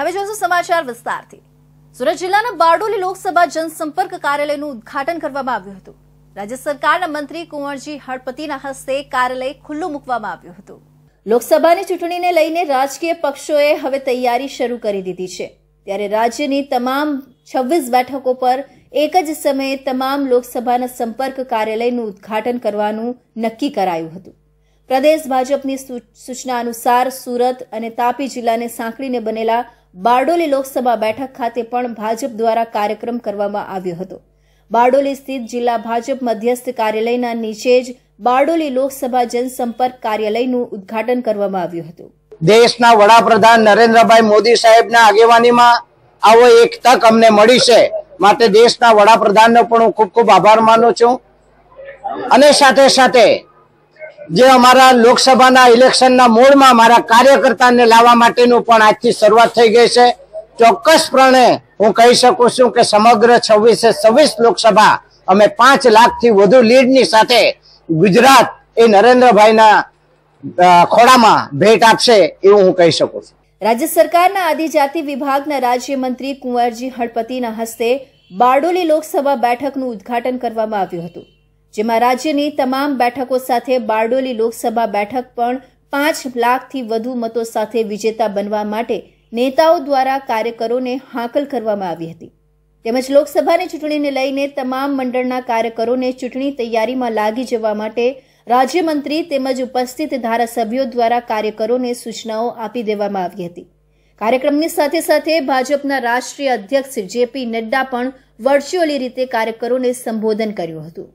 હવે જોઈશું સમાચાર વિસ્તારથી સુરત જિલ્લાના બારડોલી લોકસભા જનસંપર્ક કાર્યાલયનું ઉદઘાટન કરવામાં આવ્યું હતું રાજ્ય સરકારના મંત્રી કુંવરજી હળપતિના હસ્તે કાર્યાલય ખુલ્લું મૂકવામાં આવ્યું હતું લોકસભાની ચૂંટણીને લઈને રાજકીય પક્ષોએ હવે તૈયારી શરૂ કરી દીધી છે ત્યારે રાજ્યની તમામ છવ્વીસ બેઠકો પર એક જ સમયે તમામ લોકસભાના સંપર્ક કાર્યાલયનું ઉદ્ઘાટન કરવાનું નક્કી કરાયું હતું પ્રદેશ ભાજપની સૂચના અનુસાર સુરત અને તાપી જિલ્લાને સાંકળીને બનેલા બારડોલી લોકસભા બેઠક ખાતે પણ ભાજપ દ્વારા કાર્યક્રમ કરવામાં આવ્યો હતો બારડોલી સ્થિત જિલ્લા ભાજપ મધ્યસ્થ કાર્યાલયના નીચે જ બારડોલી લોકસભા જનસંપર્ક કાર્યાલયનું ઉદ્ઘાટન કરવામાં આવ્યું હતું દેશના વડાપ્રધાન નરેન્દ્રભાઈ મોદી સાહેબના આગેવાનીમાં આવો એક તક અમને મળી છે માટે દેશના વડાપ્રધાનનો પણ હું ખૂબ ખૂબ આભાર માનું છું અને સાથે સાથે જે અમારા લોકસભાના ઇલેક્શનના મૂળમાં મારા કાર્યકર્તાને લાવવા માટેનું પણ આજથી શરૂઆત થઈ ગઈ છે ચોક્કસપણે હું કહી શકું છું કે સમગ્ર છવ્વીસે છવ્વીસ લોકસભા અમે પાંચ લાખથી વધુ લીડની સાથે ગુજરાત એ નરેન્દ્રભાઈના ખોળામાં ભેટ આપશે એવું હું કહી શકું છું રાજ્ય સરકારના આદિજાતિ વિભાગના રાજ્યમંત્રી કુંવરજી હળપતિના હસ્તે બારડોલી લોકસભા બેઠકનું ઉદ્ઘાટન કરવામાં આવ્યું હતું જેમાં રાજ્યની તમામ બેઠકો સાથે બારડોલી લોકસભા બેઠક પણ પાંચ લાખથી વધુ મતો સાથે વિજેતા બનવા માટે નેતાઓ દ્વારા કાર્યકરોને હાંકલ કરવામાં આવી હતી તેમજ લોકસભાની ચૂંટણીને લઈને તમામ મંડળના કાર્યકરોને ચૂંટણી તૈયારીમાં લાગી જવા માટે રાજ્યમંત્રી તેમજ ઉપસ્થિત ધારાસભ્યો દ્વારા કાર્યકરોને સૂચનાઓ આપી દેવામાં આવી હતી કાર્યક્રમની સાથે સાથે ભાજપના રાષ્ટ્રીય અધ્યક્ષ જેપી નડ્ડા પણ વર્ચ્યુઅલી રીતે કાર્યકરોને સંબોધન કર્યું હતું